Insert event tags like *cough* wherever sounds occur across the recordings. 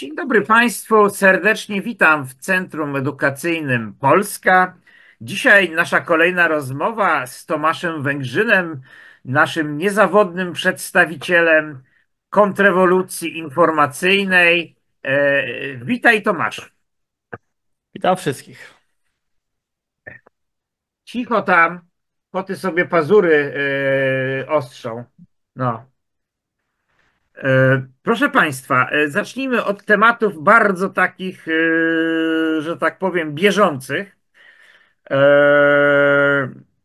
Dzień dobry Państwu, serdecznie witam w Centrum Edukacyjnym Polska. Dzisiaj nasza kolejna rozmowa z Tomaszem Węgrzynem, naszym niezawodnym przedstawicielem kontrrewolucji informacyjnej. E, witaj Tomasz. Witam wszystkich. Cicho tam, koty sobie pazury e, ostrzą. No. E, proszę Państwa, e, zacznijmy od tematów bardzo takich, e, że tak powiem, bieżących.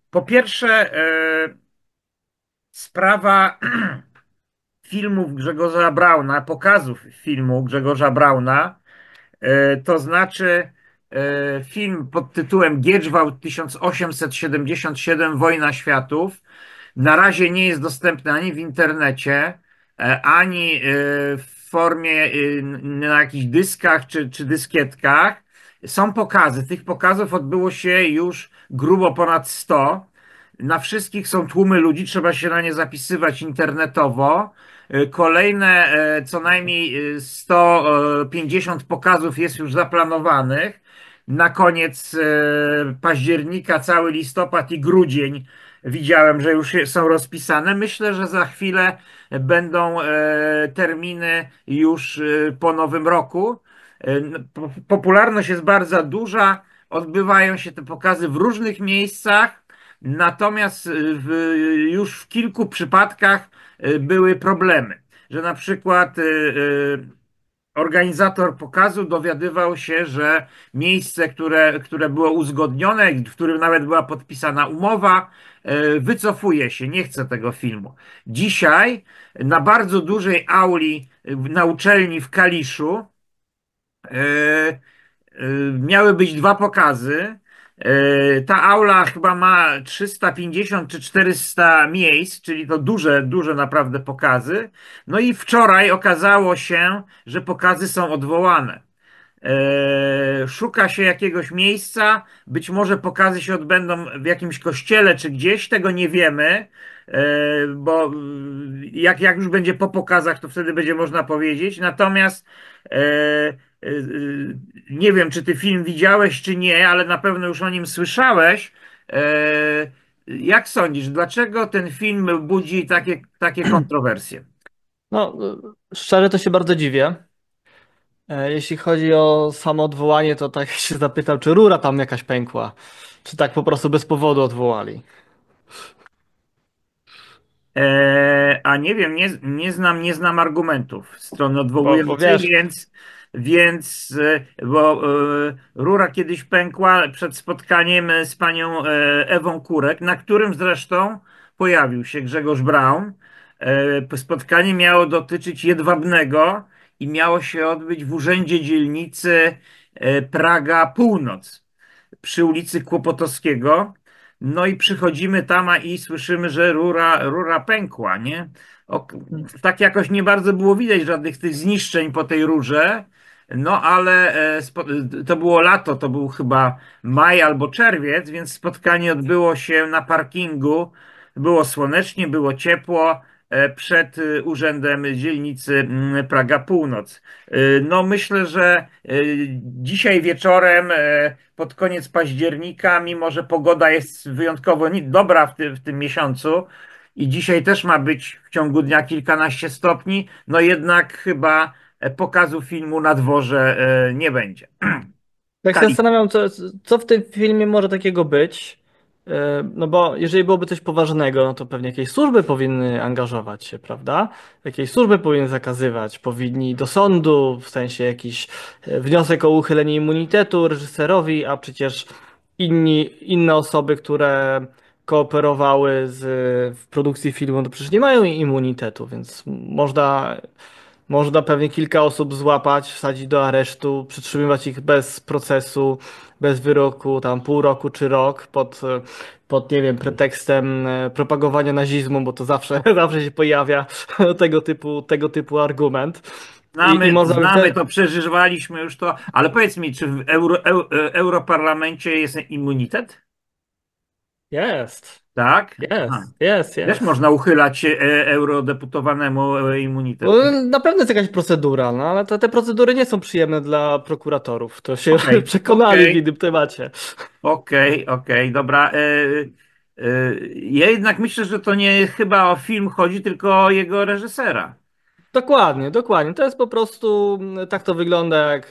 Po pierwsze, sprawa *clears throat* filmów Grzegorza Brauna, pokazów filmu Grzegorza Brauna, to znaczy film pod tytułem Giedrzwałt 1877 Wojna Światów. Na razie nie jest dostępny ani w internecie, E, ani e, w formie y, na jakichś dyskach czy, czy dyskietkach. Są pokazy. Tych pokazów odbyło się już grubo ponad 100. Na wszystkich są tłumy ludzi, trzeba się na nie zapisywać internetowo. E, kolejne co najmniej 150 pokazów jest już zaplanowanych na koniec e, października, cały listopad i grudzień widziałem, że już są rozpisane. Myślę, że za chwilę będą e, terminy już e, po nowym roku. No, popularność jest bardzo duża, odbywają się te pokazy w różnych miejscach, natomiast w, już w kilku przypadkach były problemy, że na przykład organizator pokazu dowiadywał się, że miejsce, które, które było uzgodnione, w którym nawet była podpisana umowa, e, wycofuje się, nie chce tego filmu. Dzisiaj na bardzo dużej auli e, na uczelni w Kaliszu e, miały być dwa pokazy. Yy, ta aula chyba ma 350 czy 400 miejsc, czyli to duże, duże naprawdę pokazy. No i wczoraj okazało się, że pokazy są odwołane. Yy, szuka się jakiegoś miejsca, być może pokazy się odbędą w jakimś kościele czy gdzieś, tego nie wiemy, yy, bo jak, jak już będzie po pokazach, to wtedy będzie można powiedzieć. Natomiast Y, y, nie wiem, czy ty film widziałeś, czy nie, ale na pewno już o nim słyszałeś. Y, jak sądzisz, dlaczego ten film budzi takie, takie *clears throat* kontrowersje? No, szczerze to się bardzo dziwię. E, jeśli chodzi o samo odwołanie, to tak *laughs* się zapytał, czy rura tam jakaś pękła, czy tak po prostu bez powodu odwołali. E, a nie wiem, nie, nie, znam, nie znam argumentów strony odwołującej, więc, więc, e, bo e, rura kiedyś pękła przed spotkaniem e, z panią Ewą Kurek, na którym zresztą pojawił się Grzegorz Braun. Spotkanie miało dotyczyć Jedwabnego i miało się odbyć w urzędzie dzielnicy Praga Północ przy ulicy Kłopotowskiego. No i przychodzimy tam i słyszymy, że rura, rura pękła, nie? O, tak jakoś nie bardzo było widać żadnych tych zniszczeń po tej rurze, no ale e, to było lato, to był chyba maj albo czerwiec, więc spotkanie odbyło się na parkingu. Było słonecznie, było ciepło e, przed e, urzędem dzielnicy mm, Praga Północ. No myślę, że dzisiaj wieczorem pod koniec października, mimo że pogoda jest wyjątkowo dobra w, w tym miesiącu i dzisiaj też ma być w ciągu dnia kilkanaście stopni, no jednak chyba E, pokazu filmu na dworze e, nie będzie. Tak się zastanawiam, co, co w tym filmie może takiego być. E, no bo jeżeli byłoby coś poważnego, no to pewnie jakieś służby powinny angażować się, prawda? Jakieś służby powinny zakazywać, powinni do sądu, w sensie jakiś wniosek o uchylenie immunitetu reżyserowi, a przecież inni, inne osoby, które kooperowały z, w produkcji filmu, to no przecież nie mają immunitetu, więc można można pewnie kilka osób złapać, wsadzić do aresztu, przytrzymywać ich bez procesu, bez wyroku, tam pół roku czy rok pod, e, pod nie wiem, pretekstem e, propagowania nazizmu, bo to zawsze, *laughs* zawsze się pojawia *laughs* tego typu, tego typu argument. Znamy, I, i znamy to, przeżywaliśmy już to, ale powiedz mi, czy w Euro, Euro, Europarlamencie jest immunitet? Jest. Tak? Jest, jest, yes. Też można uchylać e, eurodeputowanemu e, immunitet. No, na pewno jest jakaś procedura, no, ale te, te procedury nie są przyjemne dla prokuratorów. To się okay. *laughs* przekonali okay. w tym temacie. Okej, okay, okej, dobra. E, ja jednak myślę, że to nie chyba o film chodzi, tylko o jego reżysera. Dokładnie, dokładnie. To jest po prostu, mm, tak to wygląda, jak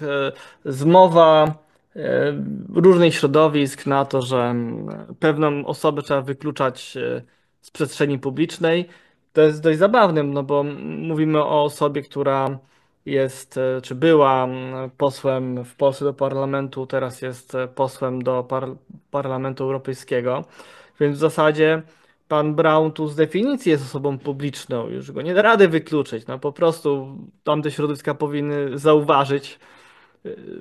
zmowa E, różnych środowisk na to, że mm, pewną osobę trzeba wykluczać e, z przestrzeni publicznej. To jest dość zabawne, no bo mm, mówimy o osobie, która jest, e, czy była mm, posłem w Polsce do parlamentu, teraz jest posłem do par Parlamentu Europejskiego, więc w zasadzie pan Brown tu z definicji jest osobą publiczną, już go nie da rady wykluczyć, no po prostu tamte środowiska powinny zauważyć,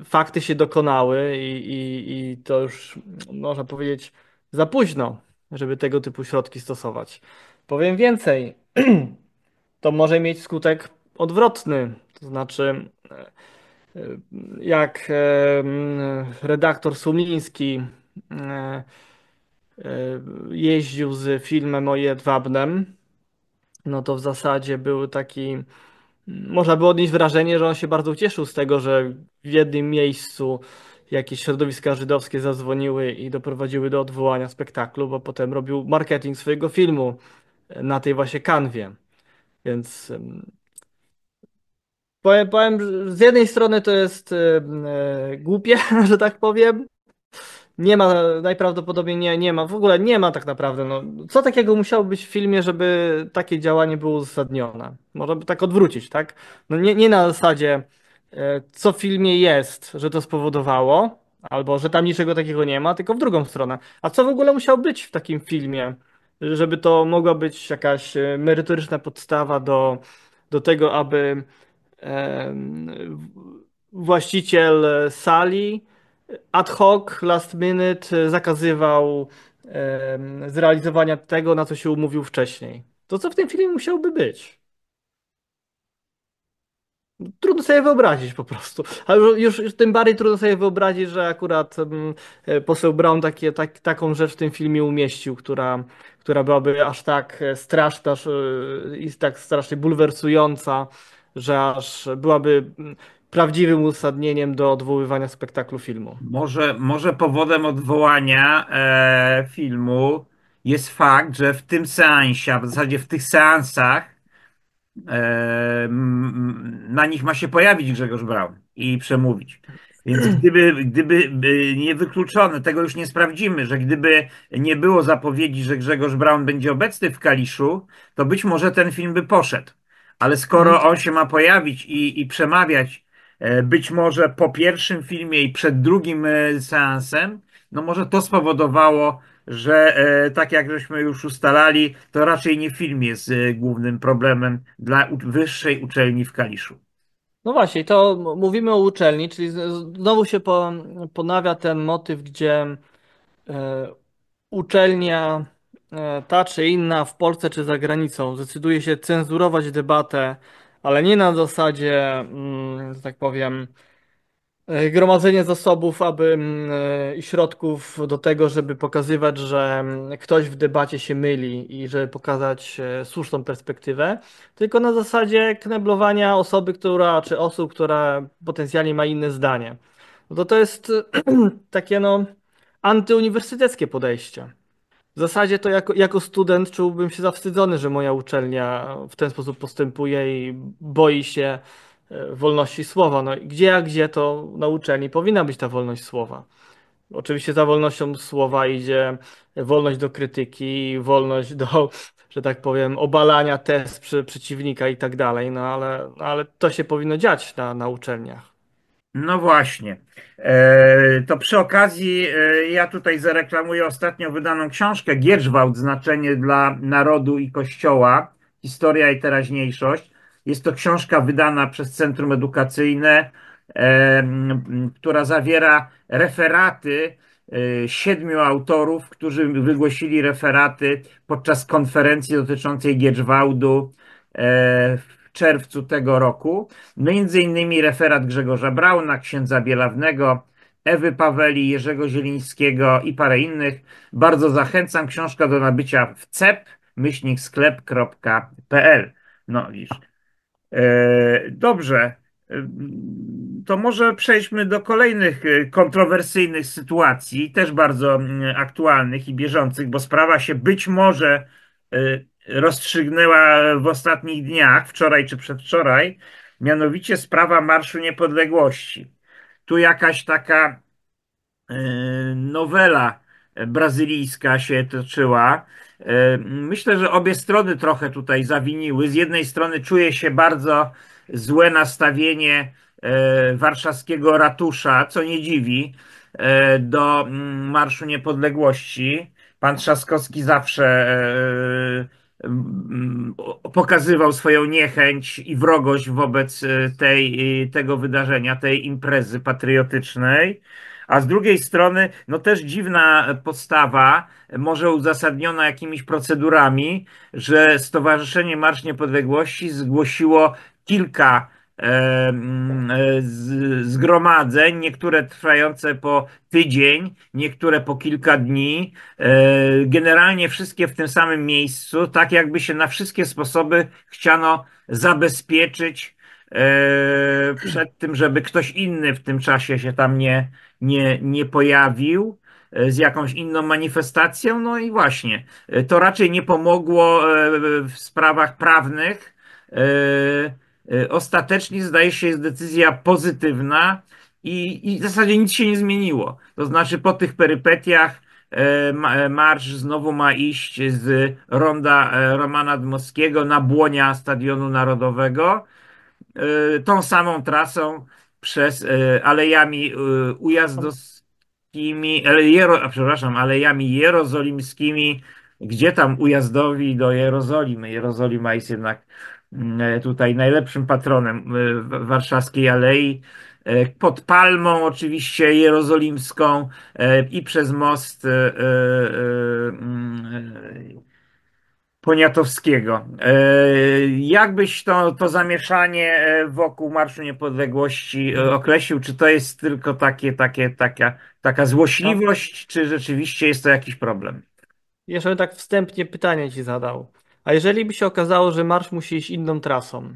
fakty się dokonały i, i, i to już można powiedzieć za późno, żeby tego typu środki stosować. Powiem więcej, *clears throat* to może mieć skutek odwrotny, to znaczy e, jak e, redaktor Sumiński e, jeździł z filmem o Jedwabnem, no to w zasadzie był taki można by odnieść wrażenie, że on się bardzo ucieszył z tego, że w jednym miejscu jakieś środowiska żydowskie zadzwoniły i doprowadziły do odwołania spektaklu, bo potem robił marketing swojego filmu na tej właśnie kanwie. Więc powiem, powiem z jednej strony to jest e, głupie, *laughs* że tak powiem, nie ma, najprawdopodobniej nie, nie ma, w ogóle nie ma tak naprawdę. No, co takiego musiało być w filmie, żeby takie działanie było uzasadnione? Można by tak odwrócić, tak? No nie, nie na zasadzie, e, co w filmie jest, że to spowodowało, albo że tam niczego takiego nie ma, tylko w drugą stronę. A co w ogóle musiało być w takim filmie, żeby to mogła być jakaś e, merytoryczna podstawa do, do tego, aby e, właściciel sali ad hoc, last minute e, zakazywał zrealizowania tego, na co się umówił wcześniej. To co w tym filmie musiałby być? Trudno sobie wyobrazić po prostu. A już, już tym bardziej trudno sobie wyobrazić, że akurat um, poseł Brown takie, tak, taką rzecz w tym filmie umieścił, która, która byłaby aż tak e, straszna i tak strasznie bulwersująca, że aż byłaby prawdziwym uzasadnieniem do odwoływania spektaklu filmu. Może, może powodem odwołania e, filmu jest fakt, że w tym seansie, a w zasadzie w tych seansach e, na nich ma się pojawić Grzegorz Braun i przemówić. Więc *clears throat* gdyby, gdyby e, niewykluczone, tego już nie sprawdzimy, że gdyby nie było zapowiedzi, że Grzegorz Braun będzie obecny w Kaliszu, to być może ten film by poszedł. Ale skoro mhm. on się ma pojawić i, i przemawiać E, być może po pierwszym filmie i przed drugim e, seansem, no może to spowodowało, że e, tak jak żeśmy już ustalali, to raczej nie film jest głównym problemem dla wyższej uczelni w Kaliszu. No właśnie, to mówimy o uczelni, czyli znowu się ponawia ten motyw, gdzie uczelnia ta czy inna w Polsce czy za granicą zdecyduje się cenzurować debatę ale nie na zasadzie, mm, że tak powiem, e, gromadzenie zasobów aby, mm, e, i środków do tego, żeby pokazywać, że mm, ktoś w debacie się myli i żeby pokazać e, słuszną perspektywę, tylko na zasadzie kneblowania osoby, która, czy osób, która potencjalnie ma inne zdanie. No to to jest *clears throat* takie no antyuniwersyteckie podejście. W zasadzie to jako, jako student czułbym się zawstydzony, że moja uczelnia w ten sposób postępuje i boi się e, wolności słowa. No gdzie jak gdzie to na uczelni powinna być ta wolność słowa. Oczywiście za wolnością słowa idzie wolność do krytyki, wolność do, że tak powiem, obalania test przy, przeciwnika i tak dalej, no ale, ale to się powinno dziać na, na uczelniach. No właśnie. E, to przy okazji e, ja tutaj zareklamuję ostatnio wydaną książkę Gierzwałt, znaczenie dla narodu i kościoła, historia i teraźniejszość. Jest to książka wydana przez Centrum Edukacyjne, e, która zawiera referaty siedmiu autorów, którzy wygłosili referaty podczas konferencji dotyczącej Gierzwałdu w czerwcu tego roku, między innymi referat Grzegorza Brauna, księdza Bielawnego, Ewy Paweli, Jerzego Zielińskiego i parę innych. Bardzo zachęcam, książka do nabycia w cep myślniksklep.pl. No widzisz. E, dobrze, e, to może przejdźmy do kolejnych e, kontrowersyjnych sytuacji, też bardzo mm, aktualnych i bieżących, bo sprawa się być może rozstrzygnęła w ostatnich dniach, wczoraj czy przedwczoraj, mianowicie sprawa Marszu Niepodległości. Tu jakaś taka e, nowela brazylijska się toczyła. E, myślę, że obie strony trochę tutaj zawiniły. Z jednej strony czuje się bardzo złe nastawienie e, warszawskiego ratusza, co nie dziwi, do mm, Marszu Niepodległości. Pan Trzaskowski zawsze Mm, pokazywał swoją niechęć i wrogość wobec e, tej, e, tego wydarzenia, tej imprezy patriotycznej. A z drugiej strony, no też dziwna postawa, może uzasadniona jakimiś procedurami, że Stowarzyszenie Marsz Niepodległości zgłosiło kilka E, mm, e, zgromadzeń, niektóre trwające po tydzień, niektóre po kilka dni, e, generalnie wszystkie w tym samym miejscu, tak jakby się na wszystkie sposoby chciano zabezpieczyć przed tym, żeby ktoś inny w tym czasie się tam nie, nie, nie pojawił z jakąś inną manifestacją. No i właśnie, to raczej nie pomogło w sprawach prawnych. Y, ostatecznie zdaje się jest decyzja pozytywna i, i w zasadzie nic się nie zmieniło. To znaczy po tych perypetiach y, y, marsz znowu ma iść z ronda Romana Dmowskiego na błonia Stadionu Narodowego tą samą trasą przez alejami ujazdowskimi, przepraszam, alejami jerozolimskimi, gdzie tam ujazdowi do Jerozolimy. Jerozolima jest jednak E, tutaj najlepszym patronem e, warszawskiej alei, e, pod palmą oczywiście jerozolimską i przez most mm, Poniatowskiego. Jakbyś to, to zamieszanie wokół Marszu Niepodległości określił? Czy to jest tylko takie, takie, taka, taka złośliwość, czy rzeczywiście jest to jakiś problem? Jeszcze tak wstępnie pytanie ci zadał. A jeżeli by się okazało, że marsz musi iść inną trasą,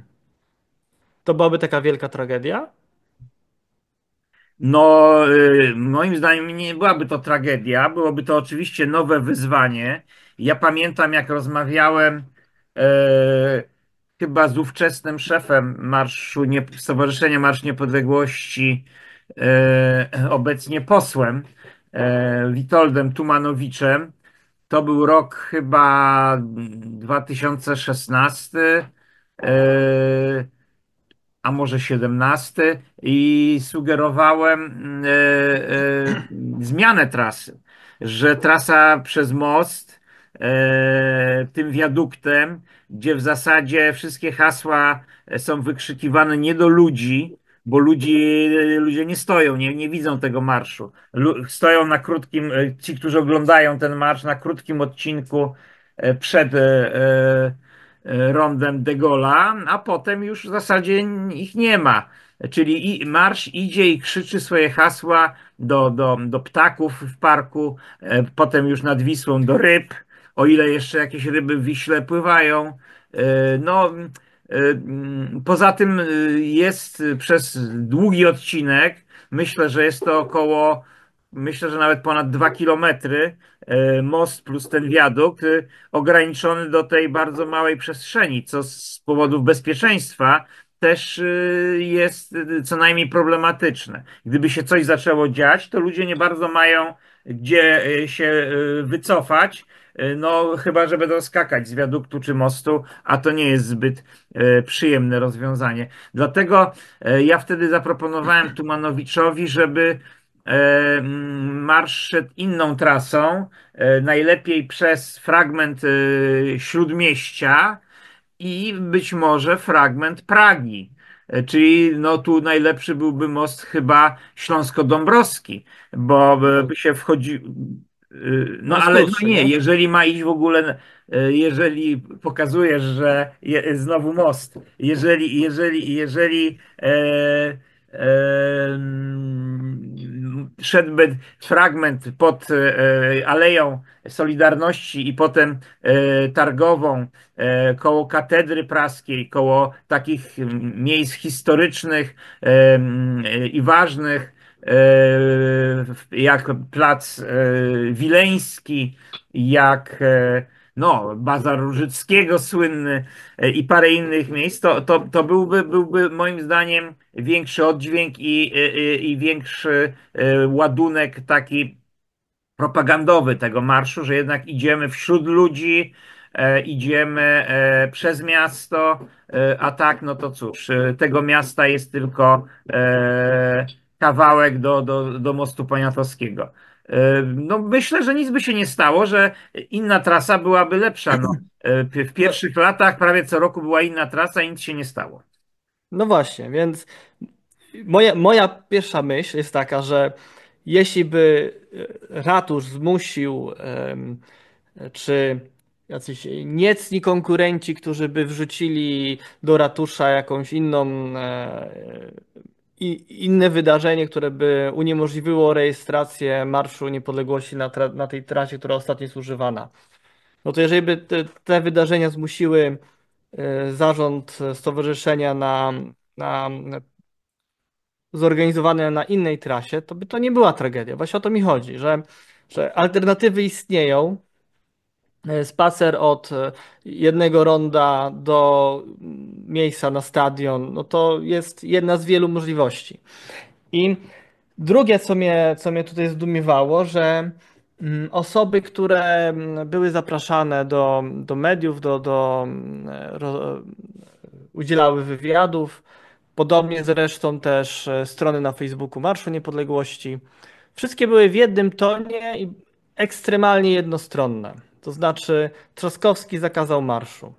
to byłaby taka wielka tragedia? No, y, moim zdaniem nie byłaby to tragedia, byłoby to oczywiście nowe wyzwanie. Ja pamiętam, jak rozmawiałem e, chyba z ówczesnym szefem Marszu nie, Stowarzyszenia Marsz Niepodległości, e, obecnie posłem e, Witoldem Tumanowiczem, to był rok chyba 2016, e, a może 17 i sugerowałem e, e, zmianę trasy, że trasa przez most tym wiaduktem, gdzie w zasadzie wszystkie hasła są wykrzykiwane nie do ludzi, bo ludzi, ludzie nie stoją, nie, nie widzą tego marszu. stoją na krótkim, e, ci, którzy oglądają ten marsz, na krótkim odcinku e, przed e, rondem de Gaulle'a, a potem już w zasadzie ich nie ma. Czyli marsz idzie i krzyczy swoje hasła do, do, do ptaków w parku, potem już nad Wisłą do ryb, o ile jeszcze jakieś ryby w Wiśle pływają. No, E, mm, poza tym e, jest przez długi odcinek, myślę, że jest to około, myślę, że nawet ponad dwa kilometry e, most plus ten wiadukt ograniczony do tej bardzo małej przestrzeni, co z powodów bezpieczeństwa też jest co najmniej problematyczne. Gdyby się coś zaczęło dziać, to ludzie nie bardzo mają gdzie się wycofać, E, no chyba, że będą skakać z wiaduktu czy mostu, a to nie jest zbyt e, przyjemne rozwiązanie. Dlatego e, ja wtedy zaproponowałem Tumanowiczowi, żeby marsz szedł inną trasą, najlepiej przez fragment Śródmieścia i być może fragment Pragi. Czyli no tu najlepszy byłby most chyba śląsko-dąbrowski, bo by się wchodzi, Y, no ale no nie, jeżeli ma iść w ogóle, y, jeżeli pokazujesz, że je, znowu most, jeżeli, jeżeli, jeżeli e, e, mm, szedłby fragment pod e, Aleją Solidarności i potem e, Targową, e, koło Katedry Praskiej, koło takich miejsc historycznych e, i ważnych, E, jak Plac e, Wileński, jak e, no, Bazar Różyckiego słynny i parę innych miejsc, to, to, to byłby, byłby moim zdaniem większy oddźwięk i, i, i większy ładunek taki propagandowy tego marszu, że jednak idziemy wśród ludzi, idziemy przez miasto, a tak, no to cóż, tego miasta jest tylko kawałek do, do, do mostu Poniatowskiego. No myślę, że nic by się nie stało, że inna trasa byłaby lepsza. No, y, w pierwszych latach prawie co roku była inna trasa i nic się nie stało. No właśnie, więc moja, moja pierwsza myśl jest taka, że jeśli by y, ratusz zmusił, czy jacyś niecni konkurenci, którzy by wrzucili do ratusza jakąś inną e, i inne wydarzenie, które by uniemożliwiło rejestrację Marszu Niepodległości na, tra- na tej trasie, która ostatnio jest używana. No to jeżeli by te, te wydarzenia zmusiły y, zarząd stowarzyszenia na, na, na zorganizowane na innej trasie, to by to nie była tragedia. Właśnie o to mi chodzi, że, że alternatywy istnieją, E, spacer od e, jednego ronda do miejsca na stadion, no to jest jedna z wielu możliwości. I drugie, co mnie, co mnie tutaj zdumiewało, że mm, osoby, które mm, były zapraszane do, do mediów, do, do, do mm, e, udzielały wywiadów, podobnie zresztą też strony na Facebooku Marszu Niepodległości, wszystkie były w jednym tonie i ekstremalnie jednostronne. To znaczy Trzaskowski zakazał marszu.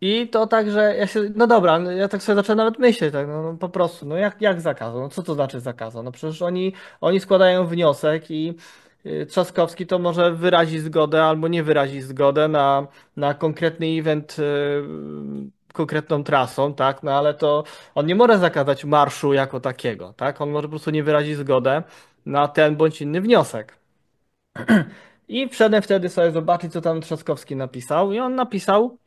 I to także, ja się, no dobra, no ja tak sobie zacząłem nawet myśleć, tak, no, no po prostu, no jak, jak zakazał, no co to znaczy zakazał, no przecież oni, oni składają wniosek i y, Trzaskowski to może wyrazi zgodę albo nie wyrazi zgodę na, na konkretny event y, konkretną trasą, tak, no ale to on nie może zakazać marszu jako takiego, tak, on może po prostu nie wyrazi zgodę na ten bądź inny wniosek. *clears throat* I wszedłem wtedy sobie zobaczyć, co tam Trzaskowski napisał. I on napisał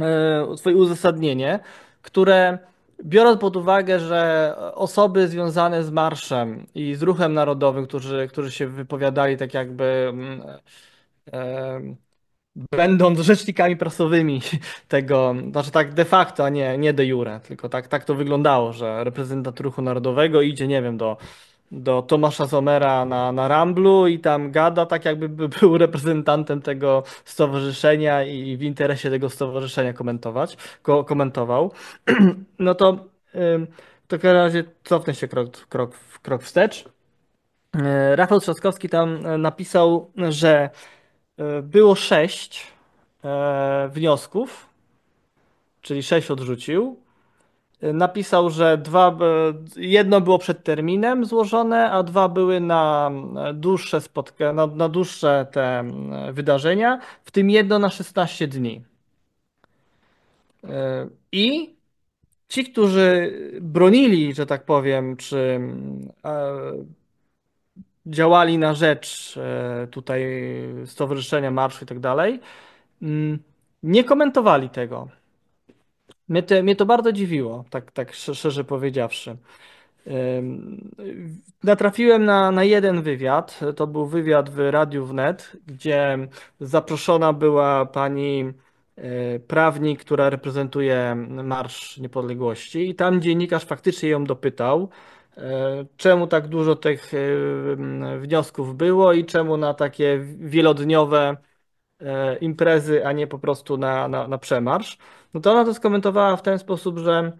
e, swoje uzasadnienie, które biorąc pod uwagę, że osoby związane z marszem i z ruchem narodowym, którzy, którzy się wypowiadali tak jakby mm, e, e, będąc rzecznikami prasowymi *laughs* tego, znaczy tak de facto, a nie, nie de jure, tylko tak, tak to wyglądało, że reprezentant ruchu narodowego idzie, nie wiem, do do Tomasza Zomera na, na Ramblu i tam gada tak jakby *laughs* był reprezentantem tego stowarzyszenia i w interesie tego stowarzyszenia komentować, ko komentował, *clears throat* no to w takim razie cofnę się krok, krok, krok wstecz. E, Rafał Trzaskowski tam e, napisał, że e, było sześć wniosków, czyli sześć odrzucił, napisał, że dwa, e, jedno było przed terminem złożone, a dwa były na e, dłuższe spotka na, na dłuższe te e, wydarzenia, w tym jedno na 16 dni. I ci, którzy bronili, że tak powiem, czy działali na rzecz tutaj Stowarzyszenia Marszu i tak dalej, mm, nie komentowali tego mnie, mnie to bardzo dziwiło, tak, tak szczerze powiedziawszy. Natrafiłem na, na jeden wywiad. To był wywiad w Radiu Wnet, gdzie zaproszona była pani e, prawnik, która reprezentuje Marsz Niepodległości, i tam dziennikarz faktycznie ją dopytał, e, czemu tak dużo tych e, wniosków było i czemu na takie wielodniowe E, imprezy, a nie po prostu na, na, na przemarsz, no to ona to skomentowała w ten sposób, że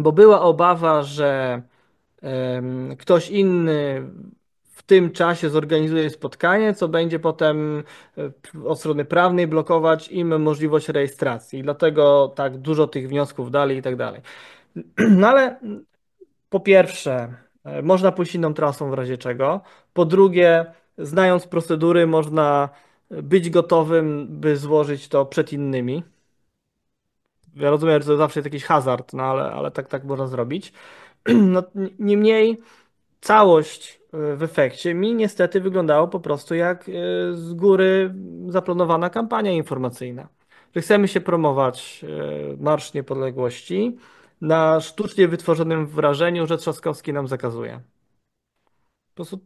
bo była obawa, że ktoś inny w tym czasie zorganizuje spotkanie, co będzie potem e, od strony prawnej blokować im możliwość rejestracji. dlatego tak dużo tych wniosków dali i tak dalej. *clears throat* No ale po pierwsze, e, można pójść inną trasą w razie czego. Po drugie, znając procedury, można być gotowym, by złożyć to przed innymi. Ja rozumiem, że to zawsze jest jakiś hazard, no ale, ale tak, tak można zrobić. *clears throat* No, niemniej całość y, w efekcie mi niestety wyglądało po prostu jak y, z góry zaplanowana kampania informacyjna. Że chcemy się promować y, Marsz Niepodległości na sztucznie wytworzonym wrażeniu, że Trzaskowski nam zakazuje. Po prostu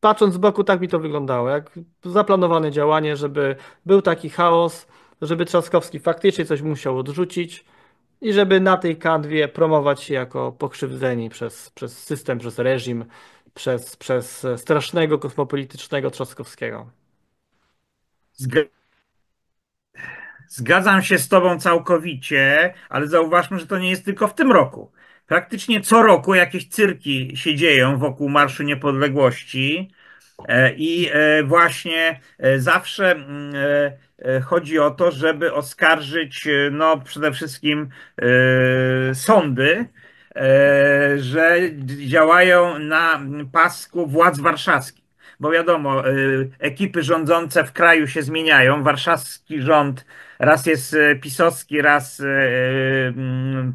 patrząc z boku, tak mi to wyglądało. Jak zaplanowane działanie, żeby był taki chaos, żeby Trzaskowski faktycznie coś musiał odrzucić i żeby na tej kanwie promować się jako pokrzywdzeni przez, przez system, przez reżim, przez, przez strasznego kosmopolitycznego Trzaskowskiego. Zgadzam się z Tobą całkowicie, ale zauważmy, że to nie jest tylko w tym roku praktycznie co roku jakieś cyrki się dzieją wokół Marszu Niepodległości e, i e, właśnie e, zawsze mm, chodzi o to, żeby oskarżyć no, przede wszystkim sądy, że działają na pasku władz warszawskich. Bo wiadomo, ekipy rządzące w kraju się zmieniają. Warszawski rząd raz jest pisowski, raz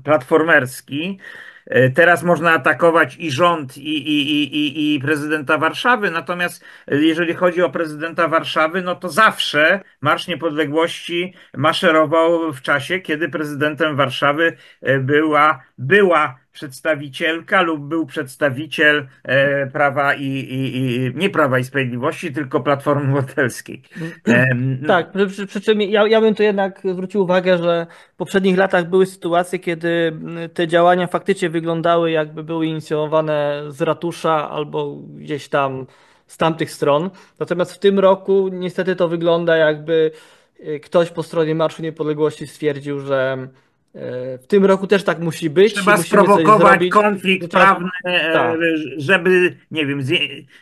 platformerski E, teraz można atakować i rząd, i, i, i, i prezydenta Warszawy, natomiast e, jeżeli chodzi o prezydenta Warszawy, no to zawsze Marsz Niepodległości maszerował w czasie, kiedy prezydentem Warszawy e, była, była przedstawicielka lub był przedstawiciel e, Prawa i, i, i, nie Prawa i Sprawiedliwości, tylko Platformy Obywatelskiej. E, Tak, przy, przy czym ja, ja bym tu jednak zwrócił uwagę, że w poprzednich latach były sytuacje, kiedy mm, te działania faktycznie wyglądały jakby były inicjowane z ratusza albo gdzieś tam z tamtych stron. Natomiast w tym roku niestety to wygląda jakby e, ktoś po stronie Marszu Niepodległości stwierdził, że E, w tym roku też tak musi być. Trzeba sprowokować konflikt no tak, prawny, e, tak. żeby, nie wiem,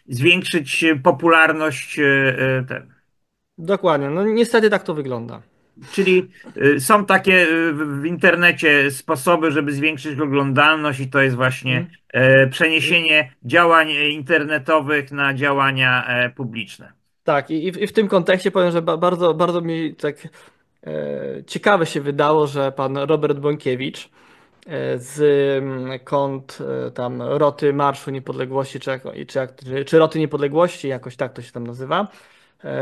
zwiększyć popularność e, ten. Dokładnie. No niestety tak to wygląda. Czyli są takie w internecie sposoby, żeby zwiększyć oglądalność, i to jest właśnie hmm. przeniesienie działań internetowych na działania publiczne. Tak, i w, i w tym kontekście powiem, że bardzo, bardzo mi tak E, ciekawe się wydało, że pan Robert Bąkiewicz e, z mm, kont e, tam Roty Marszu Niepodległości, czy, jak, czy, jak, czy Roty Niepodległości, jakoś tak to się tam nazywa,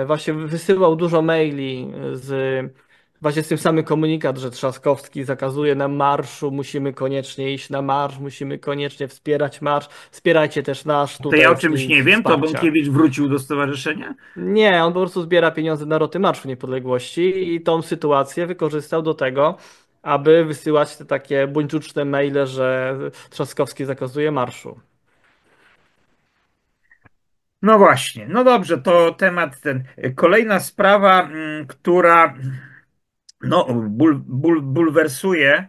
właśnie wysyłał dużo maili z Właśnie z tym samym komunikat, że Trzaskowski zakazuje nam marszu, musimy koniecznie iść na marsz, musimy koniecznie wspierać marsz, wspierajcie też nasz. To ja o czymś nie wiem, wsparcia. to Bąkiewicz wrócił do stowarzyszenia? Nie, on po prostu zbiera pieniądze na roty Marszu Niepodległości i tą sytuację wykorzystał do tego, aby wysyłać te takie buńczuczne maile, że Trzaskowski zakazuje marszu. No właśnie, no dobrze, to temat ten. Kolejna sprawa, mm, która no, bul, bul, bulwersuje.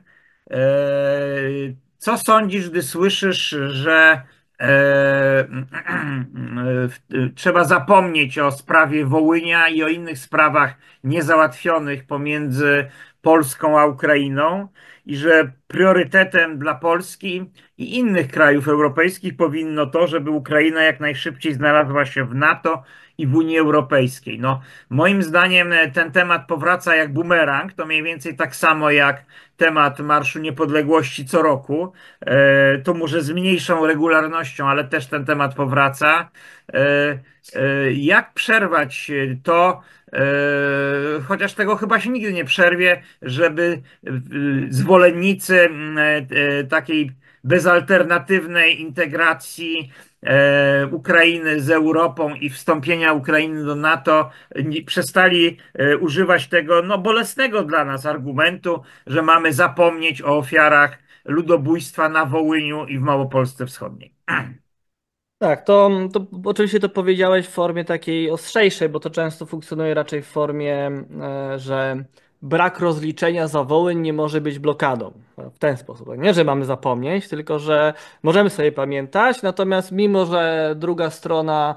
E, co sądzisz, gdy słyszysz, że e, e, trzeba zapomnieć o sprawie Wołynia i o innych sprawach niezałatwionych pomiędzy Polską a Ukrainą i że priorytetem dla Polski i innych krajów europejskich powinno to, żeby Ukraina jak najszybciej znalazła się w NATO i w Unii Europejskiej. No, moim zdaniem e, ten temat powraca jak bumerang, to mniej więcej tak samo jak temat Marszu Niepodległości co roku. E, to może z mniejszą regularnością, ale też ten temat powraca. E, e, jak przerwać e, to, Eee, chociaż tego chyba się nigdy nie przerwie, żeby y, zwolennicy e, e, takiej bezalternatywnej integracji e, Ukrainy z Europą i wstąpienia Ukrainy do NATO przestali używać tego no, bolesnego dla nas argumentu, że mamy zapomnieć o ofiarach ludobójstwa na Wołyniu i w Małopolsce Wschodniej. *clears throat* Tak, to, to oczywiście to powiedziałeś w formie takiej ostrzejszej, bo to często funkcjonuje raczej w formie, e, że brak rozliczenia zawołyn nie może być blokadą. W ten sposób. Nie, że mamy zapomnieć, tylko że możemy sobie pamiętać, natomiast mimo, że druga strona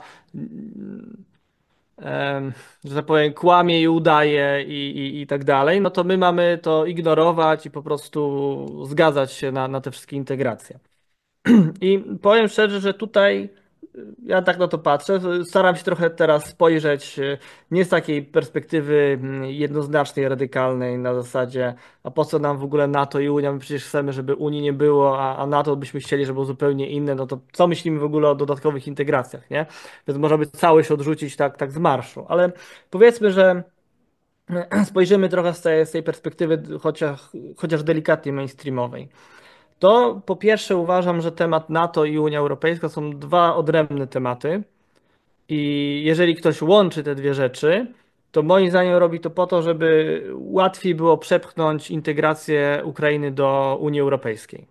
e, że tak powiem, kłamie i udaje i, i, i tak dalej, no to my mamy to ignorować i po prostu zgadzać się na, na te wszystkie integracje. *clears throat* I powiem szczerze, że tutaj y, ja tak na to patrzę. Y, staram się trochę teraz spojrzeć y, nie z takiej perspektywy mm, jednoznacznej, radykalnej na zasadzie, a po co nam w ogóle NATO i Unia? My przecież chcemy, żeby Unii nie było, a, a NATO byśmy chcieli, żeby było zupełnie inne. No to co myślimy w ogóle o dodatkowych integracjach, nie? Więc można by całość odrzucić tak, tak z marszu. Ale powiedzmy, że *clears throat* spojrzymy trochę z tej, z tej perspektywy, chociaż, chociaż delikatnie mainstreamowej. To po pierwsze uważam, że temat NATO i Unia Europejska są dwa odrębne tematy. I jeżeli ktoś łączy te dwie rzeczy, to moim zdaniem robi to po to, żeby łatwiej było przepchnąć integrację Ukrainy do Unii Europejskiej.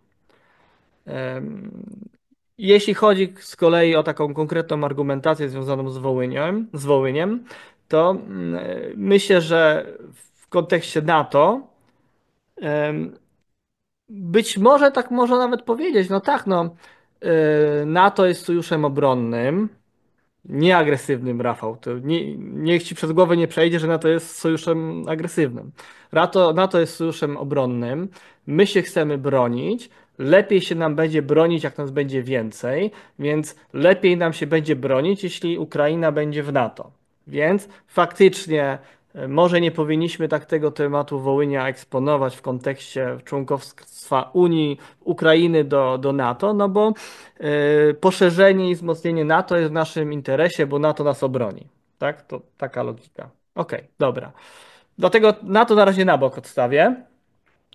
Jeśli chodzi z kolei o taką konkretną argumentację związaną z Wołyniem, z Wołyniem to mm, e, myślę, że w kontekście NATO być może tak można nawet powiedzieć. No tak, no. Y, NATO jest sojuszem obronnym, nieagresywnym, Rafał. To nie, niech ci przez głowę nie przejdzie, że NATO jest sojuszem agresywnym. NATO, NATO jest sojuszem obronnym. My się chcemy bronić. Lepiej się nam będzie bronić, jak nas będzie więcej, więc lepiej nam się będzie bronić, jeśli Ukraina będzie w NATO. Więc faktycznie może nie powinniśmy tak tego tematu Wołynia eksponować w kontekście członkostwa Unii, Ukrainy do, do NATO, no bo e, poszerzenie i wzmocnienie NATO jest w naszym interesie, bo NATO nas obroni. Tak? To taka logika. Okej, okay, dobra. Dlatego NATO na razie na bok odstawię.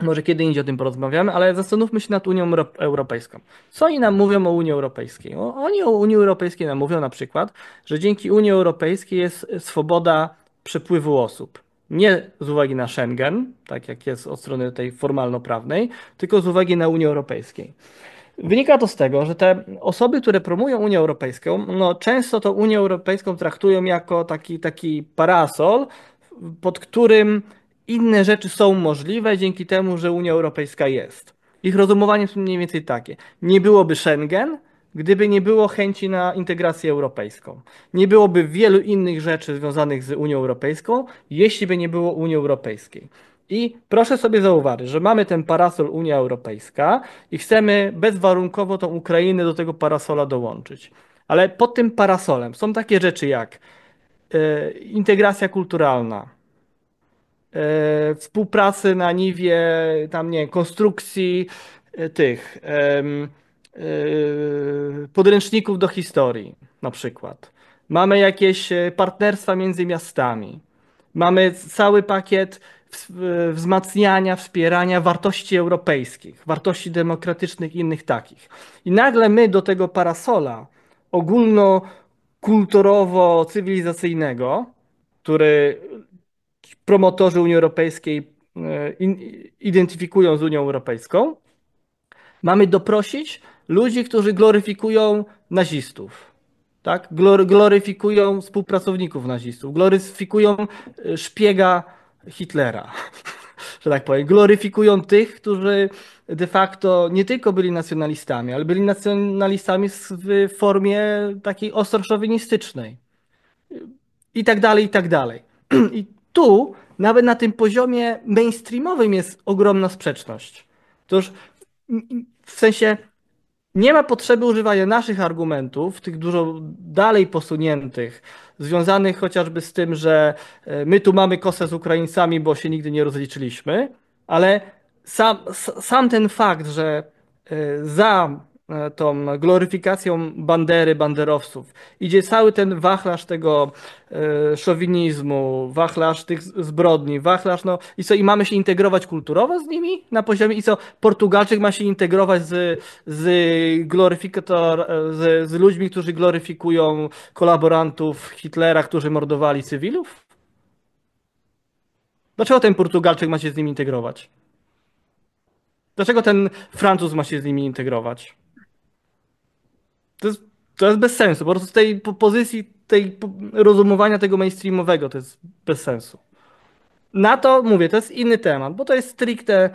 Może kiedy indziej o tym porozmawiamy, ale zastanówmy się nad Unią Europejską. Co oni nam mówią o Unii Europejskiej? Oni o Unii Europejskiej nam mówią na przykład, że dzięki Unii Europejskiej jest swoboda przepływu osób. Nie z uwagi na Schengen, tak jak jest od strony tej formalno-prawnej, tylko z uwagi na Unię Europejską. Wynika to z tego, że te osoby, które promują Unię Europejską, no często to Unię Europejską traktują jako taki, taki parasol, pod którym inne rzeczy są możliwe dzięki temu, że Unia Europejska jest. Ich rozumowanie jest mniej więcej takie. Nie byłoby Schengen, gdyby nie było chęci na integrację europejską. Nie byłoby wielu innych rzeczy związanych z Unią Europejską, jeśli by nie było Unii Europejskiej. I proszę sobie zauważyć, że mamy ten parasol Unia Europejska i chcemy bezwarunkowo tą Ukrainę do tego parasola dołączyć. Ale pod tym parasolem są takie rzeczy jak y, integracja kulturalna, y, współpracy na niwie tam nie konstrukcji y, tych Yy, podręczników do historii na przykład. Mamy jakieś e, partnerstwa między miastami. Mamy cały pakiet e, wzmacniania, wspierania wartości europejskich, wartości demokratycznych i innych takich. I nagle my do tego parasola ogólnokulturowo-cywilizacyjnego, który promotorzy Unii Europejskiej e, identyfikują z Unią Europejską, mamy doprosić ludzi, którzy gloryfikują nazistów. Tak? Gloryfikują współpracowników nazistów, gloryfikują e, szpiega Hitlera, *laughs* że tak powiem. Gloryfikują tych, którzy de facto nie tylko byli nacjonalistami, ale byli nacjonalistami w formie takiej ostroszowinistycznej. I tak dalej, i tak dalej. *clears throat* I tu, nawet na tym poziomie mainstreamowym, jest ogromna sprzeczność. Toż w sensie nie ma potrzeby używania naszych argumentów, tych dużo dalej posuniętych, związanych chociażby z tym, że e, my tu mamy kosę z Ukraińcami, bo się nigdy nie rozliczyliśmy, ale sam, sam ten fakt, że e, za E, tą gloryfikacją bandery, banderowców. Idzie cały ten wachlarz tego e, szowinizmu, wachlarz tych zbrodni, wachlarz, no i co, i mamy się integrować kulturowo z nimi na poziomie, i co, Portugalczyk ma się integrować z, z gloryfikator, e, z, z ludźmi, którzy gloryfikują kolaborantów Hitlera, którzy mordowali cywilów? Dlaczego ten Portugalczyk ma się z nimi integrować? Dlaczego ten Francuz ma się z nimi integrować? to jest, to jest bez sensu. Po prostu z tej pozycji, tej rozumowania tego mainstreamowego, to jest bez sensu. Na to mówię, to jest inny temat, bo to jest stricte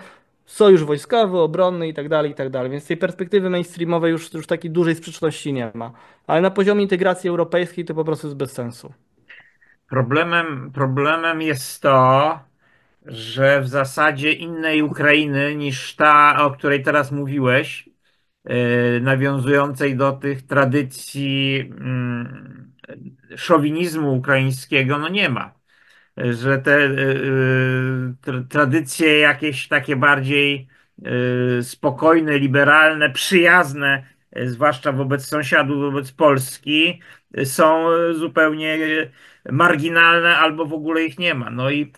sojusz wojskowy, obronny i tak dalej, i tak dalej. Więc tej perspektywy mainstreamowej już, już takiej dużej sprzeczności nie ma. Ale na poziomie integracji europejskiej to po prostu jest bez sensu. Problemem, problemem jest to, że w zasadzie innej Ukrainy niż ta, o której teraz mówiłeś, Y, nawiązującej do tych tradycji mm, szowinizmu ukraińskiego no nie ma. Że te y, y, tradycje jakieś takie bardziej spokojne, liberalne, przyjazne, zwłaszcza wobec sąsiadów, wobec Polski, są zupełnie marginalne albo w ogóle ich nie ma. No i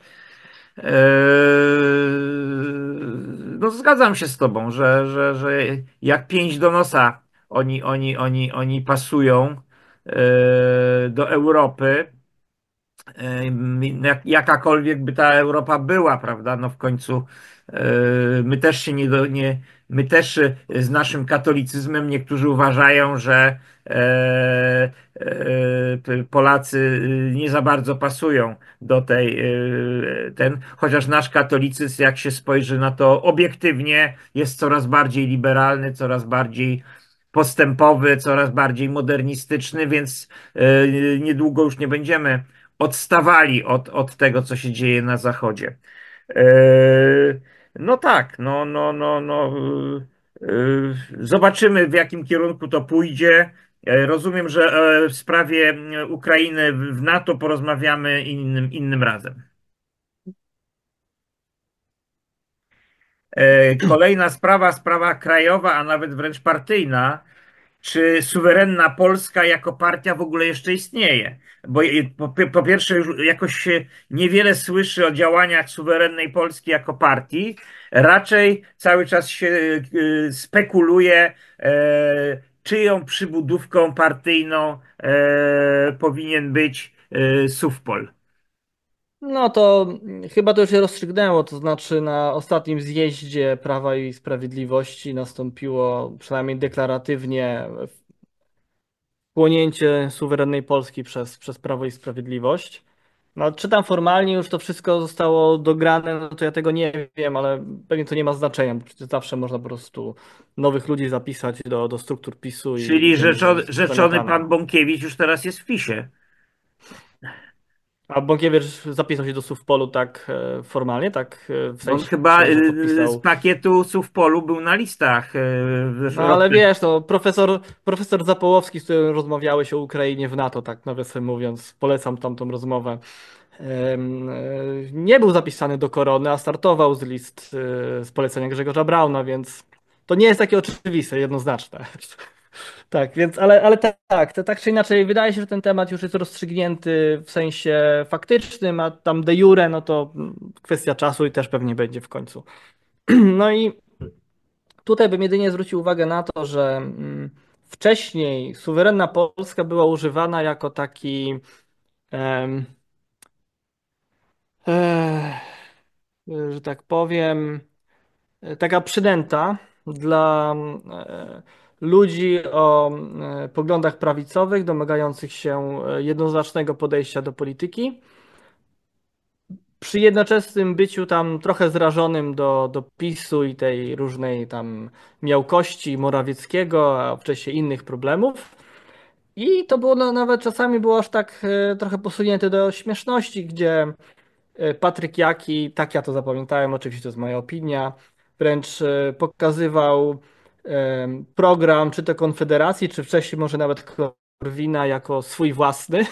no zgadzam się z tobą, że, że, że jak pięć do nosa oni, oni, oni, oni pasują e, do Europy, jakakolwiek by ta Europa była, prawda? No w końcu y, my też się nie, do, nie my też y, z naszym katolicyzmem niektórzy uważają, że e, e, y, Polacy nie za bardzo pasują do tej, ten, chociaż nasz katolicyzm, jak się spojrzy na to obiektywnie, jest coraz bardziej liberalny, coraz bardziej postępowy, coraz bardziej modernistyczny, więc niedługo już nie będziemy odstawali od, od tego, co się dzieje na Zachodzie. E, no tak, no, no, no, no. E, zobaczymy, w jakim kierunku to pójdzie. E, rozumiem, że w sprawie Ukrainy w NATO porozmawiamy innym, innym razem. Kolejna sprawa, sprawa krajowa, a nawet wręcz partyjna czy suwerenna Polska jako partia w ogóle jeszcze istnieje. Bo po, po, pierwsze, już jakoś się niewiele słyszy o działaniach suwerennej Polski jako partii. Raczej cały czas się y, spekuluje, e, czyją przybudówką partyjną e, powinien być e, Suwpol. No to mm, chyba to już się rozstrzygnęło, to znaczy na ostatnim zjeździe Prawa i Sprawiedliwości nastąpiło przynajmniej deklaratywnie wchłonięcie suwerennej Polski przez, przez Prawo i Sprawiedliwość. No, czy tam formalnie już to wszystko zostało dograne, no to ja tego nie wiem, ale pewnie to nie ma znaczenia, bo przecież zawsze można po prostu nowych ludzi zapisać do, do struktur PiSu. Czyli i, rzeczony, rzeczony pan Bąkiewicz już teraz jest w PiSie. A Bąkiewicz zapisał się do Suwpolu tak e, formalnie, tak e, w sensie? On chyba e, z pakietu Suwpolu był na listach. No, ale wiesz, to no, profesor, profesor Zapołowski, z którym rozmawiałeś o Ukrainie w NATO, tak nawiasem mówiąc, polecam tamtą rozmowę, nie był zapisany do Korony, a startował z list z polecenia Grzegorza Brauna, więc to nie jest takie oczywiste, jednoznaczne. Tak, więc, ale, ale tak, tak, to tak czy inaczej wydaje się, że ten temat już jest rozstrzygnięty w sensie faktycznym, a tam de jure, no to kwestia czasu i też pewnie będzie w końcu. *clears throat* No i tutaj bym jedynie zwrócił uwagę na to, że mm, wcześniej suwerenna Polska była używana jako taki. Um, że tak powiem, e, taka przydęta dla. E, ludzi o e, poglądach prawicowych, domagających się e, jednoznacznego podejścia do polityki, przy jednoczesnym byciu tam trochę zrażonym do, do PiSu i tej różnej tam miałkości Morawieckiego, a wcześniej innych problemów. I to było nawet czasami było aż tak e, trochę posunięte do śmieszności, gdzie Patryk Jaki, tak ja to zapamiętałem, oczywiście to jest moja opinia, wręcz pokazywał program, czy to Konfederacji, czy wcześniej może nawet Korwina jako swój własny, *laughs*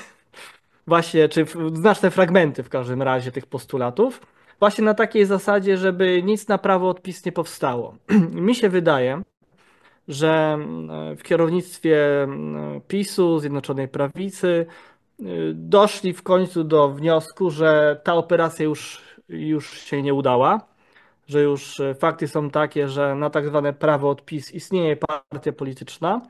właśnie, czy znaczne fragmenty w każdym razie tych postulatów, właśnie na takiej zasadzie, żeby nic na prawo odpis nie powstało. *clears throat* Mi się wydaje, że w kierownictwie PiSu, Zjednoczonej Prawicy y, doszli w końcu do wniosku, że ta operacja już, już się nie udała że już e, fakty są takie, że na tak zwane prawo odpis istnieje partia polityczna,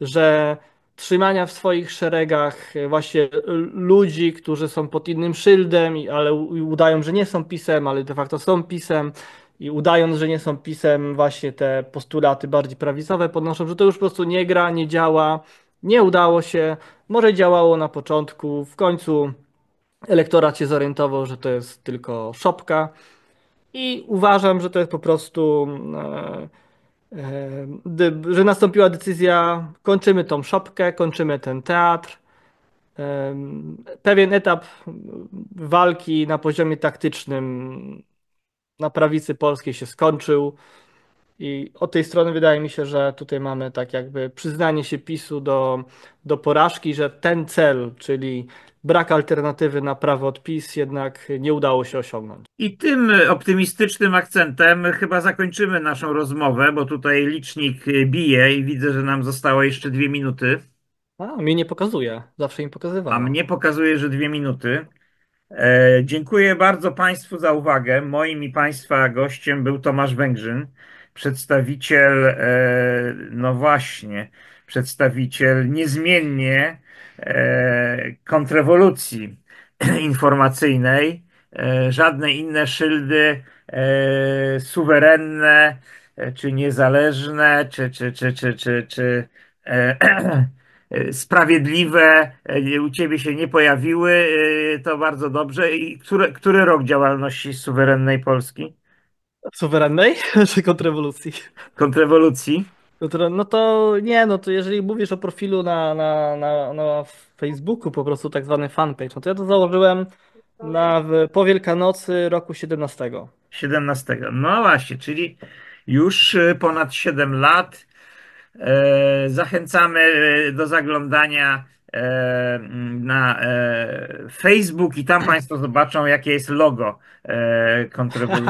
że trzymania w swoich szeregach e, właśnie e, ludzi, którzy są pod innym szyldem, ale udają, że nie są pisem, ale de facto są pisem i udając, że nie są pisem, właśnie te postulaty bardziej prawicowe podnoszą, że to już po prostu nie gra, nie działa, nie udało się, może działało na początku, w końcu elektorat się zorientował, że to jest tylko szopka, i uważam, że to jest po prostu, e, e, że nastąpiła decyzja, kończymy tą szopkę, kończymy ten teatr. E, pewien etap walki na poziomie taktycznym na prawicy polskiej się skończył. I od tej strony wydaje mi się, że tutaj mamy tak jakby przyznanie się PiSu do, do porażki, że ten cel, czyli brak alternatywy na prawy odpis jednak nie udało się osiągnąć. I tym optymistycznym akcentem chyba zakończymy naszą rozmowę, bo tutaj licznik bije i widzę, że nam zostało jeszcze dwie minuty. A, mnie nie pokazuje, zawsze im pokazywał. A mnie pokazuje, że dwie minuty. E, dziękuję bardzo Państwu za uwagę. Moim i Państwa gościem był Tomasz Węgrzyn, przedstawiciel, e, no właśnie, przedstawiciel niezmiennie e, kontrrewolucji *clears throat* informacyjnej. E, żadne inne szyldy e, suwerenne czy niezależne, czy, czy, czy, czy, czy, czy *clears throat* sprawiedliwe u ciebie się nie pojawiły, to bardzo dobrze. I który, który rok działalności suwerennej Polski? Suwerennej *laughs* czy kontrrewolucji? Kontrrewolucji. No to, nie, no to jeżeli mówisz o profilu na, na, na, na Facebooku, po prostu tak zwany fanpage, no to ja to założyłem na, po Wielkanocy roku 17. 17. No właśnie, czyli już y, ponad 7 lat. E, zachęcamy e, do zaglądania e, na Facebook i tam Państwo zobaczą, jakie jest logo kontrybucji.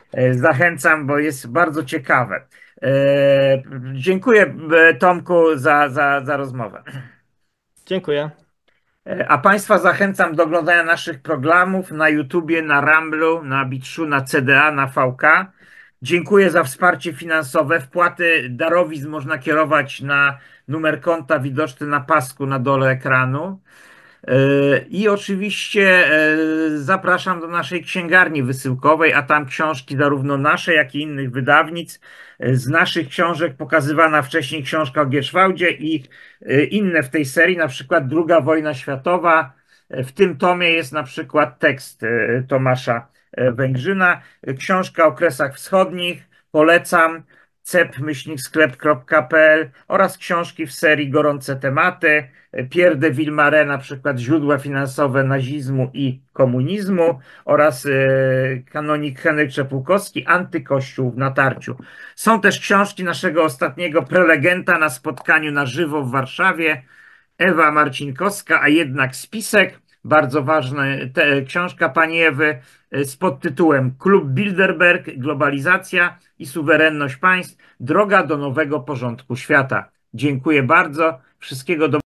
*laughs* Zachęcam, bo jest bardzo ciekawe. E, dziękuję e, Tomku za, za, za rozmowę. Dziękuję. E, a Państwa zachęcam do oglądania naszych programów na YouTubie, na Ramblu, na Bitszu, na CDA, na VK. Dziękuję za wsparcie finansowe. Wpłaty darowizn można kierować na numer konta widoczny na pasku na dole ekranu. E, I oczywiście e, zapraszam do naszej księgarni wysyłkowej, a tam książki zarówno nasze, jak i innych wydawnic. E, z naszych książek pokazywana wcześniej książka o Gierszwałdzie i inne w tej serii, na przykład Druga wojna światowa. W tym tomie jest na przykład tekst Tomasza Węgrzyna, książka o Kresach Wschodnich. Polecam cep-sklep.pl oraz książki w serii Gorące tematy, Pierre de Villemare, na przykład źródła finansowe nazizmu i komunizmu oraz e, kanonik Henryk Czepułkowski, Antykościół w natarciu. Są też książki naszego ostatniego prelegenta na spotkaniu na żywo w Warszawie, Ewa Marcinkowska, a jednak spisek, bardzo ważna książka pani Ewy e, z podtytułem Klub Bilderberg, Globalizacja – i suwerenność państw, droga do nowego porządku świata. Dziękuję bardzo. Wszystkiego dobrego.